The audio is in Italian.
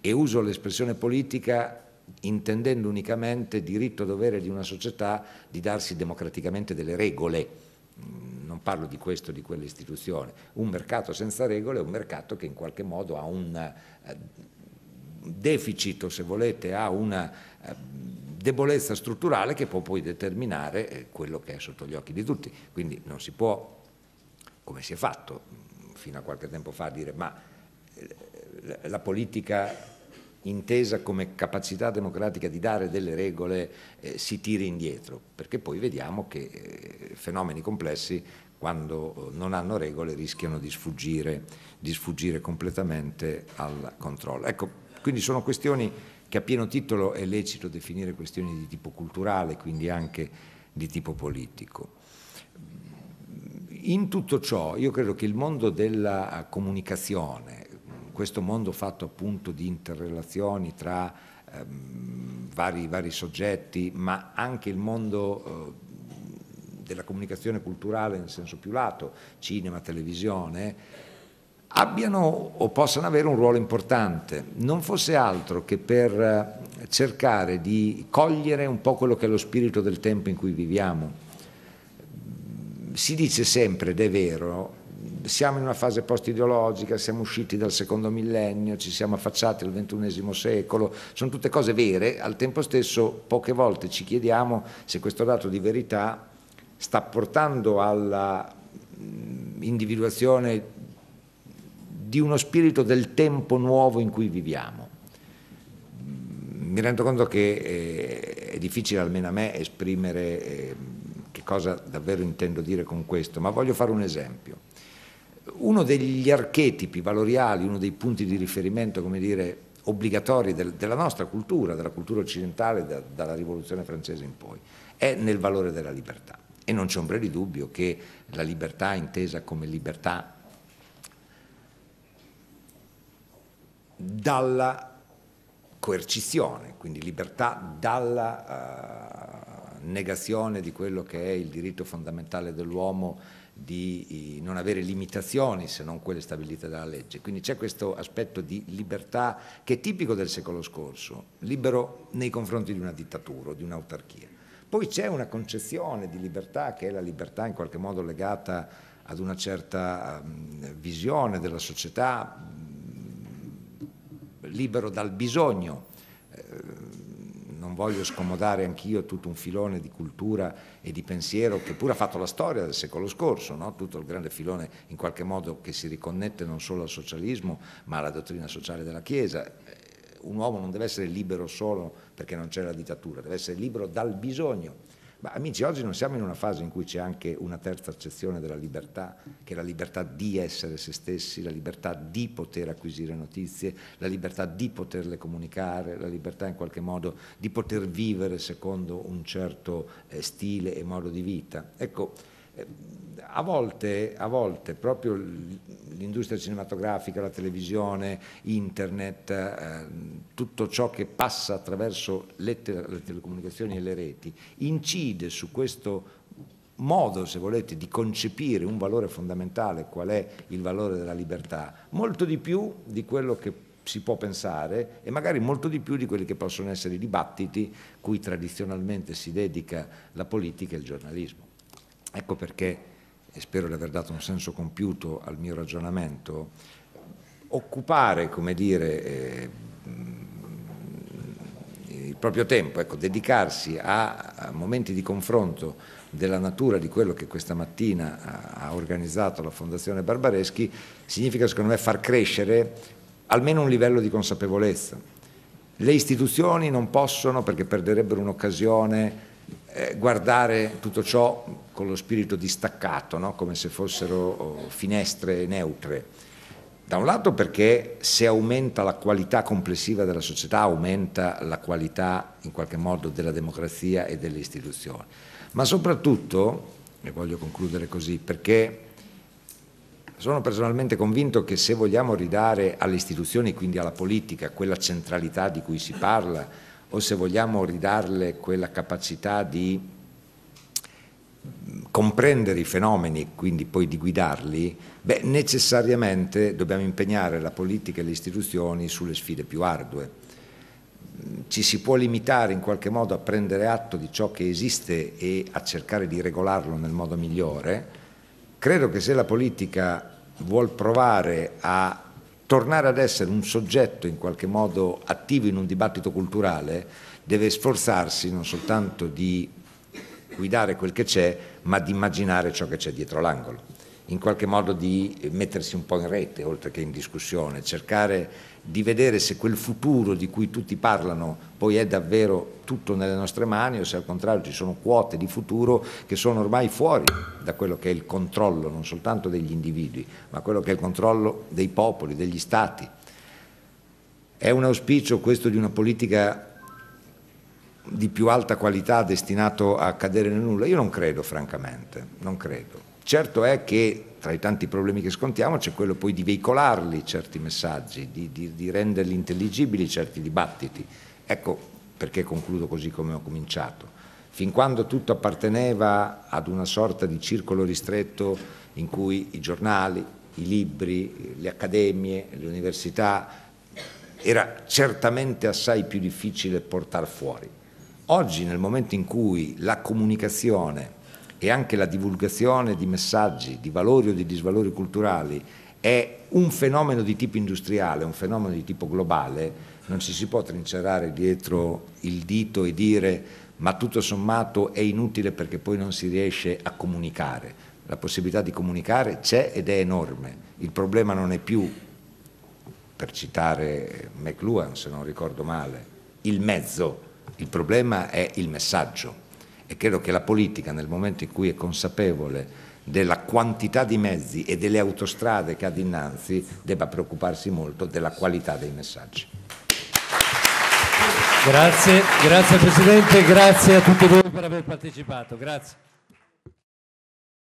e uso l'espressione politica intendendo unicamente diritto dovere di una società di darsi democraticamente delle regole. Mm, non parlo di questo o di quell'istituzione. Un mercato senza regole è un mercato che in qualche modo ha un eh, deficit, o se volete, ha una eh, debolezza strutturale che può poi determinare eh, quello che è sotto gli occhi di tutti. Quindi non si può, come si è fatto mm, fino a qualche tempo fa, dire ma la politica intesa come capacità democratica di dare delle regole, eh, si tiri indietro, perché poi vediamo che eh, fenomeni complessi quando eh, non hanno regole rischiano di sfuggire, di sfuggire completamente al controllo. Ecco, quindi sono questioni che a pieno titolo è lecito definire questioni di tipo culturale, quindi anche di tipo politico. In tutto ciò io credo che il mondo della comunicazione, questo mondo fatto appunto di interrelazioni tra ehm, vari, vari, soggetti, ma anche il mondo eh, della comunicazione culturale nel senso più lato, cinema, televisione, abbiano o possano avere un ruolo importante, non fosse altro che per eh, cercare di cogliere un po' quello che è lo spirito del tempo in cui viviamo. Si dice sempre, ed è vero, siamo in una fase post-ideologica, siamo usciti dal secondo millennio, ci siamo affacciati al ventunesimo secolo, sono tutte cose vere, al tempo stesso poche volte ci chiediamo se questo dato di verità sta portando alla mm, individuazione di uno spirito del tempo nuovo in cui viviamo. Mm, mi rendo conto che eh, è difficile almeno a me esprimere ehm, che cosa davvero intendo dire con questo, ma voglio fare un esempio uno degli archetipi valoriali, uno dei punti di riferimento, come dire, obbligatori del, della nostra cultura, della cultura occidentale da, dalla rivoluzione francese in poi, è nel valore della libertà. E non c'è ombra di dubbio che la libertà intesa come libertà dalla coercizione, quindi libertà dalla uh, negazione di quello che è il diritto fondamentale dell'uomo di eh, non avere limitazioni se non quelle stabilite dalla legge. Quindi c'è questo aspetto di libertà che è tipico del secolo scorso, libero nei confronti di una dittatura, di un'autarchia. Poi c'è una concezione di libertà che è la libertà in qualche modo legata ad una certa ehm, visione della società mm, libero dal bisogno eh, non voglio scomodare anch'io tutto un filone di cultura e di pensiero che pure ha fatto la storia del secolo scorso, no? tutto il grande filone in qualche modo che si riconnette non solo al socialismo ma alla dottrina sociale della Chiesa. Un uomo non deve essere libero solo perché non c'è la dittatura, deve essere libero dal bisogno ma amici, oggi non siamo in una fase in cui c'è anche una terza accezione della libertà, che è la libertà di essere se stessi, la libertà di poter acquisire notizie, la libertà di poterle comunicare, la libertà in qualche modo di poter vivere secondo un certo eh, stile e modo di vita. Ecco, eh, a volte, a volte, proprio l'industria cinematografica, la televisione, internet, eh, tutto ciò che passa attraverso le, tele, le, telecomunicazioni e le reti, incide su questo modo, se volete, di concepire un valore fondamentale, qual è il valore della libertà, molto di più di quello che si può pensare e magari molto di più di quelli che possono essere i dibattiti cui tradizionalmente si dedica la politica e il giornalismo. Ecco perché, e spero di aver dato un senso compiuto al mio ragionamento, occupare, come dire, eh, il proprio tempo, ecco, dedicarsi a, a, momenti di confronto della natura di quello che questa mattina ha, ha organizzato la Fondazione Barbareschi, significa secondo me far crescere almeno un livello di consapevolezza. Le istituzioni non possono, perché perderebbero un'occasione eh, guardare tutto ciò con lo spirito distaccato, no? come se fossero oh, finestre neutre. Da un lato perché se aumenta la qualità complessiva della società, aumenta la qualità in qualche modo della democrazia e delle istituzioni, ma soprattutto, e voglio concludere così, perché sono personalmente convinto che se vogliamo ridare alle istituzioni, quindi alla politica, quella centralità di cui si parla, o se vogliamo ridarle quella capacità di mm, comprendere i fenomeni, e quindi poi di guidarli, beh, necessariamente dobbiamo impegnare la politica e le istituzioni sulle sfide più ardue. Mm, ci si può limitare in qualche modo a prendere atto di ciò che esiste e a cercare di regolarlo nel modo migliore. Credo che se la politica vuol provare a tornare ad essere un soggetto in qualche modo attivo in un dibattito culturale deve sforzarsi non soltanto di guidare quel che c'è, ma di immaginare ciò che c'è dietro l'angolo in qualche modo di mettersi un po' in rete, oltre che in discussione, cercare di vedere se quel futuro di cui tutti parlano poi è davvero tutto nelle nostre mani o se al contrario ci sono quote di futuro che sono ormai fuori da quello che è il controllo non soltanto degli individui, ma quello che è il controllo dei popoli, degli stati. È un auspicio questo di una politica di più alta qualità destinato a cadere nel nulla? Io non credo, francamente, non credo Certo è che tra i tanti problemi che scontiamo c'è quello poi di veicolarli certi messaggi, di, di, di renderli intelligibili certi dibattiti. Ecco perché concludo così come ho cominciato. Fin quando tutto apparteneva ad una sorta di circolo ristretto in cui i giornali, i libri, le accademie, le università, era certamente assai più difficile portare fuori. Oggi, nel momento in cui la comunicazione e anche la divulgazione di messaggi, di valori o di disvalori culturali è un fenomeno di tipo industriale, un fenomeno di tipo globale, non ci si può trincerare dietro il dito e dire ma tutto sommato è inutile perché poi non si riesce a comunicare. La possibilità di comunicare c'è ed è enorme. Il problema non è più, per citare McLuhan se non ricordo male, il mezzo, il problema è il messaggio. E credo che la politica, nel momento in cui è consapevole della quantità di mezzi e delle autostrade che ha dinanzi, debba preoccuparsi molto della qualità dei messaggi. Grazie, grazie Presidente, grazie a tutti voi per aver partecipato. Grazie.